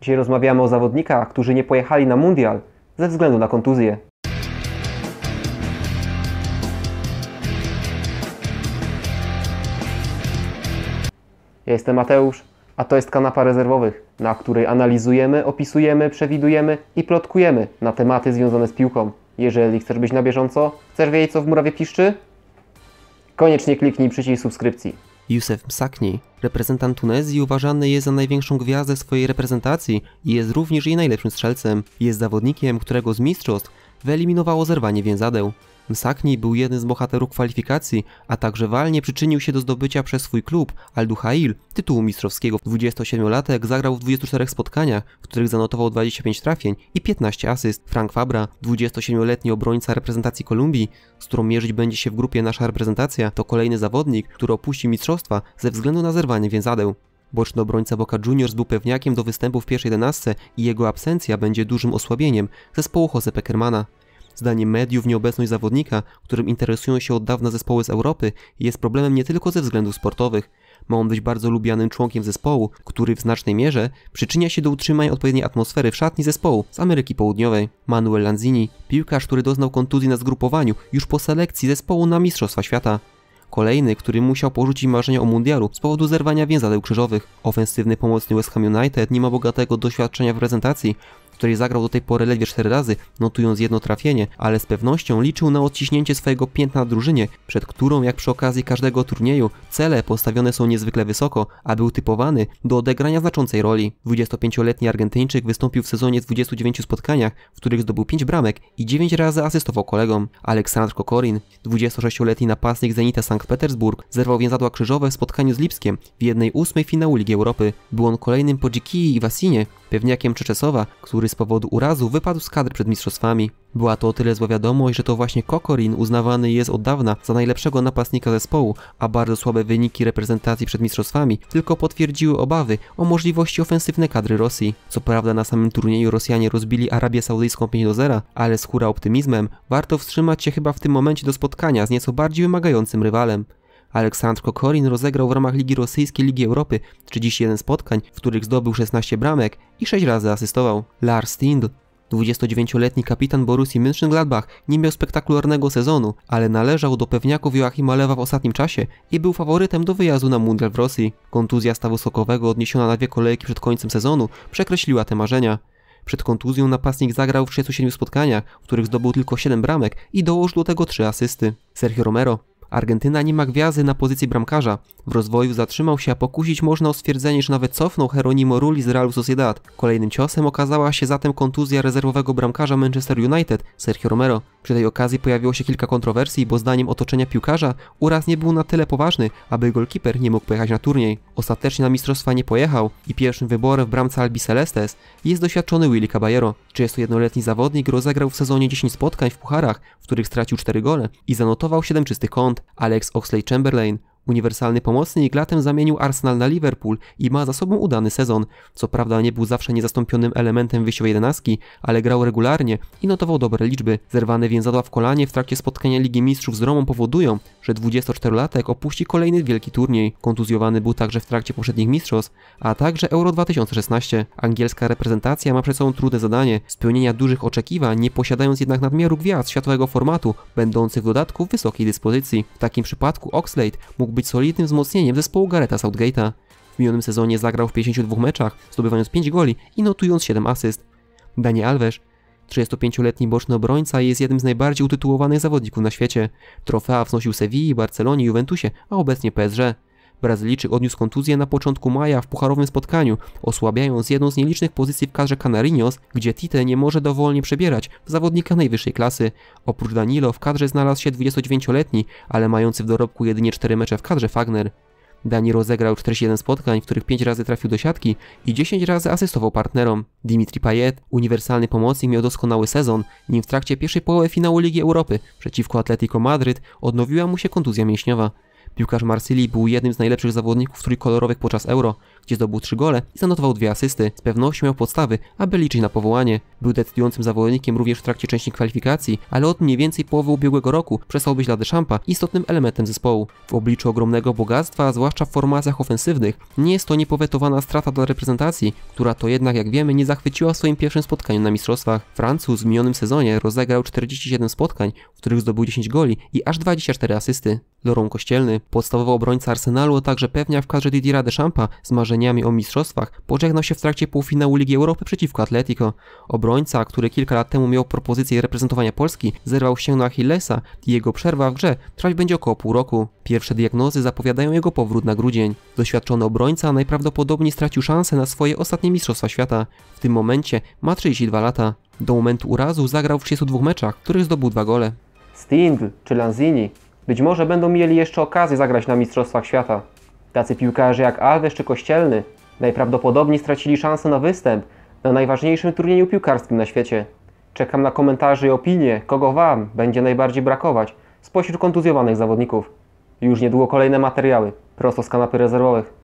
Dzisiaj rozmawiamy o zawodnikach, którzy nie pojechali na mundial ze względu na kontuzję. Ja jestem Mateusz, a to jest kanapa rezerwowych, na której analizujemy, opisujemy, przewidujemy i plotkujemy na tematy związane z piłką. Jeżeli chcesz być na bieżąco, chcesz wiedzieć co w murawie piszczy? Koniecznie kliknij przycisk subskrypcji. Józef Psakni Reprezentant Tunezji uważany jest za największą gwiazdę swojej reprezentacji i jest również jej najlepszym strzelcem. Jest zawodnikiem, którego z mistrzostw wyeliminowało zerwanie więzadeł. Msakni był jednym z bohaterów kwalifikacji, a także walnie przyczynił się do zdobycia przez swój klub Al-Duhail tytułu mistrzowskiego. 27-latek zagrał w 24 spotkaniach, w których zanotował 25 trafień i 15 asyst. Frank Fabra, 27-letni obrońca reprezentacji Kolumbii, z którą mierzyć będzie się w grupie nasza reprezentacja, to kolejny zawodnik, który opuści mistrzostwa ze względu na zerwanie wyzwań, więc Adeł. Boczny obrońca Boca Juniors był pewniakiem do występu w pierwszej jedenastce i jego absencja będzie dużym osłabieniem zespołu Jose Peckermana. Zdaniem mediów nieobecność zawodnika, którym interesują się od dawna zespoły z Europy, jest problemem nie tylko ze względów sportowych. Ma on być bardzo lubianym członkiem zespołu, który w znacznej mierze przyczynia się do utrzymania odpowiedniej atmosfery w szatni zespołu z Ameryki Południowej. Manuel Lanzini, piłkarz, który doznał kontuzji na zgrupowaniu już po selekcji zespołu na Mistrzostwa Świata. Kolejny, który musiał porzucić marzenia o mundialu z powodu zerwania więzadeł krzyżowych. Ofensywny pomocny West Ham United nie ma bogatego doświadczenia w prezentacji, której zagrał do tej pory ledwie 4 razy, notując jedno trafienie, ale z pewnością liczył na odciśnięcie swojego piętna drużynie, przed którą jak przy okazji każdego turnieju cele postawione są niezwykle wysoko, a był typowany do odegrania znaczącej roli. 25-letni Argentyńczyk wystąpił w sezonie w 29 spotkaniach, w których zdobył 5 bramek i 9 razy asystował kolegom. Aleksandr Kokorin, 26-letni napastnik Zenita Sankt Petersburg, zerwał więzadła krzyżowe w spotkaniu z Lipskiem w jednej ósmej finału Ligi Europy. Był on kolejnym po Dzikiji i Wasinie, pewniakiem Czeczesowa, który z powodu urazu wypadł z kadry przed mistrzostwami. Była to o tyle zła wiadomość, że to właśnie Kokorin uznawany jest od dawna za najlepszego napastnika zespołu, a bardzo słabe wyniki reprezentacji przed mistrzostwami tylko potwierdziły obawy o możliwości ofensywne kadry Rosji. Co prawda na samym turnieju Rosjanie rozbili Arabię Saudyjską 5 do 0, ale skóra optymizmem warto wstrzymać się chyba w tym momencie do spotkania z nieco bardziej wymagającym rywalem. Aleksandr Kokorin rozegrał w ramach Ligi Rosyjskiej Ligi Europy 31 spotkań, w których zdobył 16 bramek i 6 razy asystował. Lars Tindl 29-letni kapitan Borussii Mönchengladbach nie miał spektakularnego sezonu, ale należał do pewniaków Joachima Lewa w ostatnim czasie i był faworytem do wyjazdu na mundial w Rosji. Kontuzja stawu skokowego odniesiona na dwie kolejki przed końcem sezonu przekreśliła te marzenia. Przed kontuzją napastnik zagrał w 37 spotkaniach, w których zdobył tylko 7 bramek i dołożył do tego 3 asysty. Sergio Romero Argentyna nie ma gwiazdy na pozycji bramkarza. W rozwoju zatrzymał się, a pokusić można o stwierdzenie, że nawet cofnął Heronimo Rulli z Realu Sociedad. Kolejnym ciosem okazała się zatem kontuzja rezerwowego bramkarza Manchester United, Sergio Romero. Przy tej okazji pojawiło się kilka kontrowersji, bo zdaniem otoczenia piłkarza uraz nie był na tyle poważny, aby golkiper nie mógł pojechać na turniej. Ostatecznie na mistrzostwa nie pojechał i pierwszym wyborem w bramce Celestes jest doświadczony Willy Caballero. 31-letni zawodnik rozegrał w sezonie 10 spotkań w pucharach, w których stracił 4 gole i zanotował 7 czystych kąt. Alex Oxley-Chamberlain Uniwersalny pomocnik latem zamienił Arsenal na Liverpool i ma za sobą udany sezon. Co prawda nie był zawsze niezastąpionym elementem wyjściowej jedenastki, ale grał regularnie i notował dobre liczby. Zerwane więzadła w kolanie w trakcie spotkania Ligi Mistrzów z Romą powodują, że 24-latek opuści kolejny wielki turniej. Kontuzjowany był także w trakcie poprzednich mistrzostw, a także Euro 2016. Angielska reprezentacja ma przed sobą trudne zadanie spełnienia dużych oczekiwań, nie posiadając jednak nadmiaru gwiazd światowego formatu, będących w dodatku w wysokiej dyspozycji. W takim przypadku Oxlade mógł mógł być solidnym wzmocnieniem zespołu Gareta Southgate'a. W minionym sezonie zagrał w 52 meczach, zdobywając 5 goli i notując 7 asyst. Dani Alves 35-letni boczny obrońca jest jednym z najbardziej utytułowanych zawodników na świecie. Trofea wznosił Sewilli, Barcelonie, Juventusie, a obecnie PSG. Brazylijczyk odniósł kontuzję na początku maja w pucharowym spotkaniu, osłabiając jedną z nielicznych pozycji w kadrze Canarinhos, gdzie Tite nie może dowolnie przebierać zawodnika najwyższej klasy. Oprócz Danilo w kadrze znalazł się 29-letni, ale mający w dorobku jedynie 4 mecze w kadrze Fagner. Dani rozegrał 41 spotkań, w których 5 razy trafił do siatki i 10 razy asystował partnerom. Dimitri Payet, uniwersalny pomocnik, miał doskonały sezon, nim w trakcie pierwszej połowy finału Ligi Europy przeciwko Atletico Madryt odnowiła mu się kontuzja mięśniowa. Piłkarz Marsylii był jednym z najlepszych zawodników trójkolorowych podczas Euro, gdzie zdobył trzy gole i zanotował dwie asysty. Z pewnością miał podstawy, aby liczyć na powołanie. Był decydującym zawodnikiem również w trakcie części kwalifikacji, ale od mniej więcej połowy ubiegłego roku przestał być dla Deschampa istotnym elementem zespołu. W obliczu ogromnego bogactwa, zwłaszcza w formacjach ofensywnych, nie jest to niepowetowana strata dla reprezentacji, która to jednak jak wiemy nie zachwyciła w swoim pierwszym spotkaniu na mistrzostwach. Francuz w minionym sezonie rozegrał 47 spotkań, w których zdobył 10 goli i aż 24 asysty. Lorą Kościelny, podstawowy obrońca Arsenalu, a także pewnia w kadrze Didiera Deschampa z marzeniami o mistrzostwach pożegnał się w trakcie półfinału Ligi Europy przeciwko Atletico. Obrońca, który kilka lat temu miał propozycję reprezentowania Polski, zerwał się na Achillesa i jego przerwa w grze trwać będzie około pół roku. Pierwsze diagnozy zapowiadają jego powrót na grudzień. Doświadczony obrońca najprawdopodobniej stracił szansę na swoje ostatnie Mistrzostwa Świata. W tym momencie ma 32 lata. Do momentu urazu zagrał w 32 meczach, w których zdobył dwa gole. Stindl czy Lanzini być może będą mieli jeszcze okazję zagrać na Mistrzostwach Świata. Tacy piłkarze jak Alves czy Kościelny najprawdopodobniej stracili szansę na występ na najważniejszym turnieju piłkarskim na świecie. Czekam na komentarze i opinie, kogo Wam będzie najbardziej brakować spośród kontuzjowanych zawodników. Już niedługo kolejne materiały, prosto z kanapy rezerwowych.